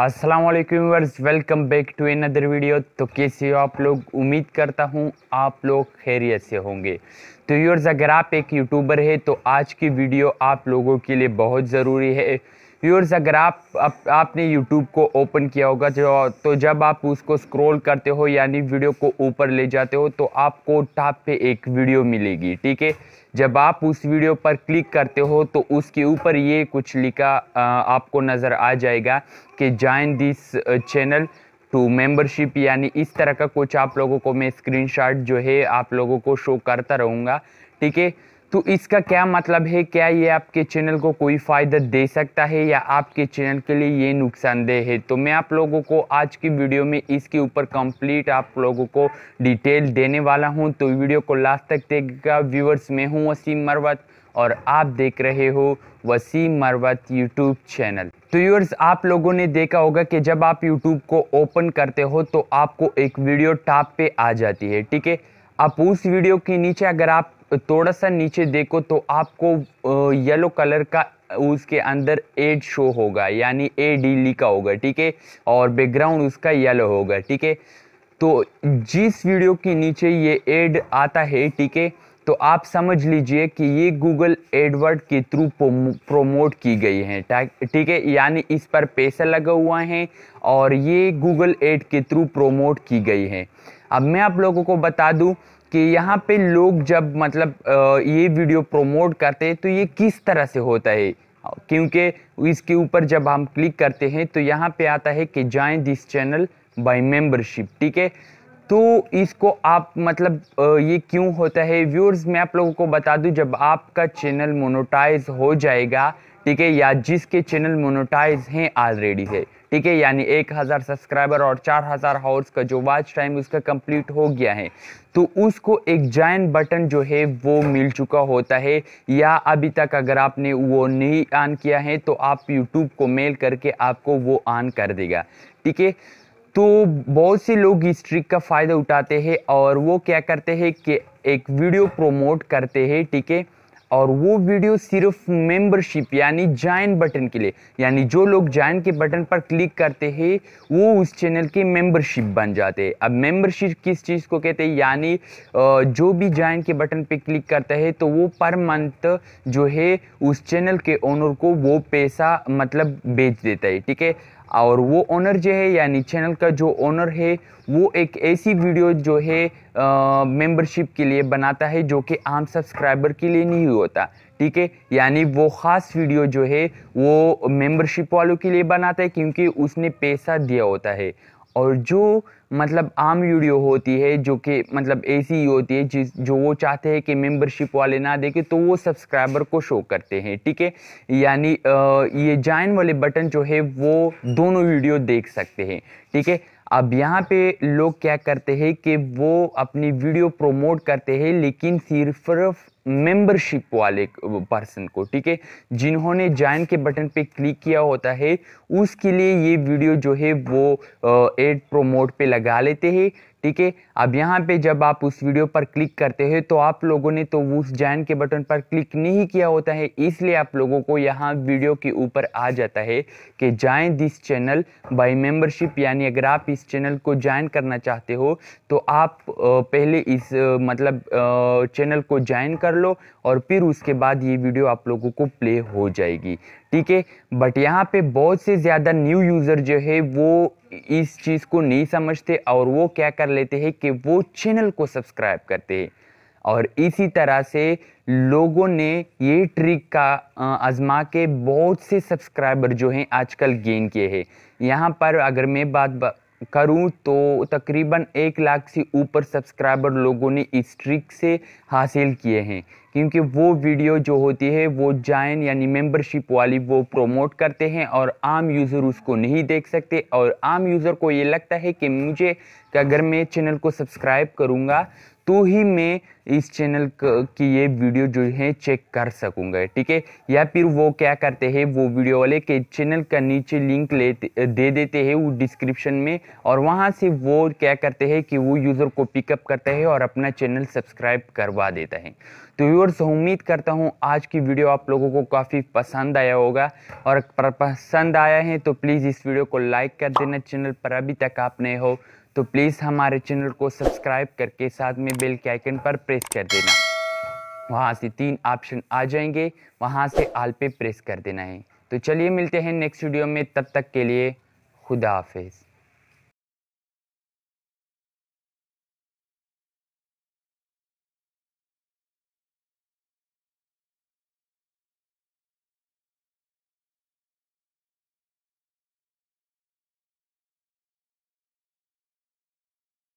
अस्सलाम वालेकुम viewers welcome back to another video तो कैसे हो आप लोग उम्मीद करता हूँ आप लोग खैरियत से होंगे तो यूर्स अगर आप एक यूट्यूबर है तो आज की वीडियो आप लोगों के लिए बहुत ज़रूरी है व्यूअर्स अगर आप, आप आपने यूट्यूब को ओपन किया होगा जो तो जब आप उसको स्क्रॉल करते हो यानी वीडियो को ऊपर ले जाते हो तो आपको टॉप पे एक वीडियो मिलेगी ठीक है जब आप उस वीडियो पर क्लिक करते हो तो उसके ऊपर ये कुछ लिखा आपको नज़र आ जाएगा कि join this channel to membership यानी इस तरह का कुछ आप लोगों को मैं स्क्रीनशॉट जो है आप लोगों को शो करता रहूँगा ठीक है तो इसका क्या मतलब है क्या ये आपके चैनल को कोई फ़ायदा दे सकता है या आपके चैनल के लिए ये नुकसानदेह है तो मैं आप लोगों को आज की वीडियो में इसके ऊपर कंप्लीट आप लोगों को डिटेल देने वाला हूँ तो वीडियो को लास्ट तक देखेगा व्यूवर्स मैं हूँ वसीम मरवत और आप देख रहे हो वसीम मरवत यूट्यूब चैनल तो यूर्स आप लोगों ने देखा होगा कि जब आप यूट्यूब को ओपन करते हो तो आपको एक वीडियो टाप पे आ जाती है ठीक है आप उस वीडियो के नीचे अगर आप थोड़ा सा नीचे देखो तो आपको येलो कलर का उसके अंदर एड शो होगा यानी ए डी लिखा होगा ठीक है और बैकग्राउंड उसका येलो होगा ठीक है तो जिस वीडियो के नीचे ये एड आता है ठीक है तो आप समझ लीजिए कि ये गूगल एडवर्ड के थ्रू प्रोमोट की गई है ठीक है यानी इस पर पैसा लगा हुआ है और ये गूगल एड के थ्रू प्रोमोट की गई है अब मैं आप लोगों को बता दूं कि यहाँ पे लोग जब मतलब ये वीडियो प्रोमोट करते हैं तो ये किस तरह से होता है क्योंकि इसके ऊपर जब हम क्लिक करते हैं तो यहाँ पे आता है कि join this channel by membership ठीक है तो इसको आप मतलब ये क्यों होता है व्यूअर्स मैं आप लोगों को बता दूं जब आपका चैनल मोनोटाइज हो जाएगा ठीक है या जिसके चैनल मोनोटाइज हैं ऑलरेडी है ठीक है यानी एक हज़ार सब्सक्राइबर और चार हज़ार हावर्स का जो वाच टाइम उसका कंप्लीट हो गया है तो उसको एक जॉइन बटन जो है वो मिल चुका होता है या अभी तक अगर आपने वो नहीं ऑन किया है तो आप यूट्यूब को मेल करके आपको वो ऑन कर देगा ठीक है तो बहुत से लोग इस ट्रिक का फ़ायदा उठाते हैं और वो क्या करते हैं कि एक वीडियो प्रोमोट करते हैं ठीक है और वो वीडियो सिर्फ मेंबरशिप यानी ज्वाइन बटन के लिए यानी जो लोग ज्वाइन के बटन पर क्लिक करते हैं वो उस चैनल के मेंबरशिप बन जाते हैं अब मेंबरशिप किस चीज़ को कहते हैं यानी जो भी ज्वाइन के बटन पे क्लिक करता है तो वो पर मंथ जो है उस चैनल के ओनर को वो पैसा मतलब बेच देता है ठीक है और वो ओनर जो है यानी चैनल का जो ओनर है वो एक ऐसी वीडियो जो है मेंबरशिप के लिए बनाता है जो कि आम सब्सक्राइबर के लिए नहीं होता ठीक है यानी वो ख़ास वीडियो जो है वो मेंबरशिप वालों के लिए बनाता है क्योंकि उसने पैसा दिया होता है और जो मतलब आम वीडियो होती है जो कि मतलब ऐसी ही होती है जिस जो वो चाहते हैं कि मेंबरशिप वाले ना देखें तो वो सब्सक्राइबर को शो करते हैं ठीक है यानी ये जॉइन वाले बटन जो है वो दोनों वीडियो देख सकते हैं ठीक है अब यहाँ पे लोग क्या करते हैं कि वो अपनी वीडियो प्रोमोट करते हैं लेकिन सिर्फ मेंबरशिप वाले पर्सन को ठीक है जिन्होंने ज्वाइन के बटन पे क्लिक किया होता है उसके लिए ये वीडियो जो है वो एड प्रोमोट पे लगा लेते हैं ठीक है अब यहाँ पे जब आप उस वीडियो पर क्लिक करते हैं तो आप लोगों ने तो उस जैन के बटन पर क्लिक नहीं किया होता है इसलिए आप लोगों को यहाँ वीडियो के ऊपर आ जाता है कि join this channel by membership यानी अगर आप इस चैनल को ज्वाइन करना चाहते हो तो आप पहले इस मतलब चैनल को ज्वाइन कर लो और फिर उसके बाद ये वीडियो आप लोगों को प्ले हो जाएगी ठीक है बट यहाँ पे बहुत से ज़्यादा न्यू यूज़र जो है वो इस चीज़ को नहीं समझते और वो क्या कर लेते हैं कि वो चैनल को सब्सक्राइब करते हैं और इसी तरह से लोगों ने ये ट्रिक का आजमा के बहुत से सब्सक्राइबर जो हैं आजकल गेन किए हैं यहाँ पर अगर मैं बात करूं तो तकरीबन एक लाख से ऊपर सब्सक्राइबर लोगों ने इस ट्रिक से हासिल किए हैं क्योंकि वो वीडियो जो होती है वो जॉइन यानी मेंबरशिप वाली वो प्रोमोट करते हैं और आम यूज़र उसको नहीं देख सकते और आम यूज़र को ये लगता है कि मुझे अगर मैं चैनल को सब्सक्राइब करूँगा तो ही मैं इस चैनल की ये वीडियो जो है चेक कर सकूँगा ठीक है या फिर वो क्या करते हैं वो वीडियो वाले के चैनल का नीचे लिंक लेते दे देते हैं वो डिस्क्रिप्शन में और वहाँ से वो क्या करते हैं कि वो यूज़र को पिकअप करता है और अपना चैनल सब्सक्राइब करवा देता है तो व्यूअर्स उम्मीद करता हूँ आज की वीडियो आप लोगों को काफ़ी पसंद आया होगा और पसंद आया है तो प्लीज़ इस वीडियो को लाइक कर देना चैनल पर अभी तक आप नए हो तो प्लीज़ हमारे चैनल को सब्सक्राइब करके साथ में बेल के आइकन पर प्रेस कर देना वहाँ से तीन ऑप्शन आ जाएंगे वहाँ से आल पे प्रेस कर देना है तो चलिए मिलते हैं नेक्स्ट वीडियो में तब तक के लिए खुदा हाफिज़